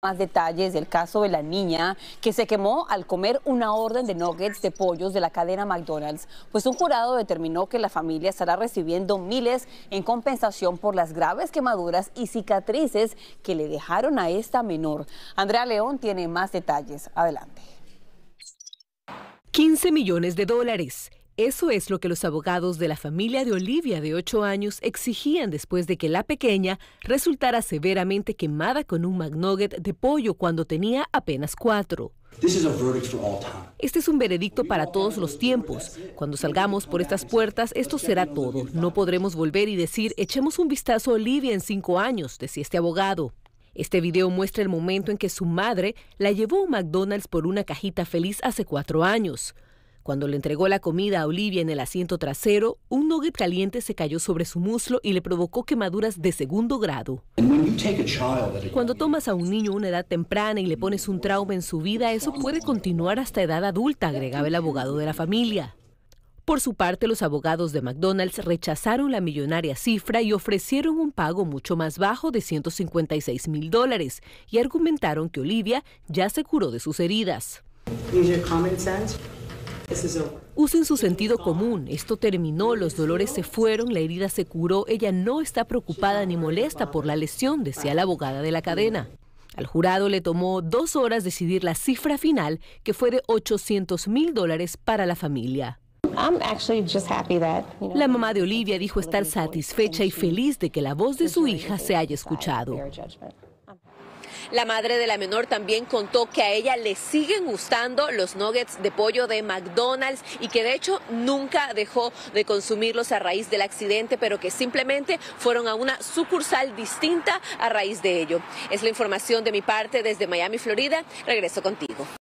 Más detalles del caso de la niña que se quemó al comer una orden de nuggets de pollos de la cadena McDonald's, pues un jurado determinó que la familia estará recibiendo miles en compensación por las graves quemaduras y cicatrices que le dejaron a esta menor. Andrea León tiene más detalles. Adelante. 15 millones de dólares. Eso es lo que los abogados de la familia de Olivia de 8 años exigían después de que la pequeña resultara severamente quemada con un McNugget de pollo cuando tenía apenas 4. Este es un veredicto para todos los tiempos. Cuando salgamos por estas puertas, esto será todo. No podremos volver y decir, echemos un vistazo a Olivia en 5 años, decía este abogado. Este video muestra el momento en que su madre la llevó a un McDonald's por una cajita feliz hace cuatro años. Cuando le entregó la comida a Olivia en el asiento trasero, un nugget caliente se cayó sobre su muslo y le provocó quemaduras de segundo grado. Cuando tomas a un niño a una edad temprana y le pones un trauma en su vida, eso puede continuar hasta edad adulta, agregaba el abogado de la familia. Por su parte, los abogados de McDonald's rechazaron la millonaria cifra y ofrecieron un pago mucho más bajo de 156 mil dólares y argumentaron que Olivia ya se curó de sus heridas. Usen su sentido común. Esto terminó, los dolores se fueron, la herida se curó. Ella no está preocupada ni molesta por la lesión, decía la abogada de la cadena. Al jurado le tomó dos horas decidir la cifra final, que fue de 800 mil dólares para la familia. La mamá de Olivia dijo estar satisfecha y feliz de que la voz de su hija se haya escuchado. La madre de la menor también contó que a ella le siguen gustando los nuggets de pollo de McDonald's y que de hecho nunca dejó de consumirlos a raíz del accidente, pero que simplemente fueron a una sucursal distinta a raíz de ello. Es la información de mi parte desde Miami, Florida. Regreso contigo.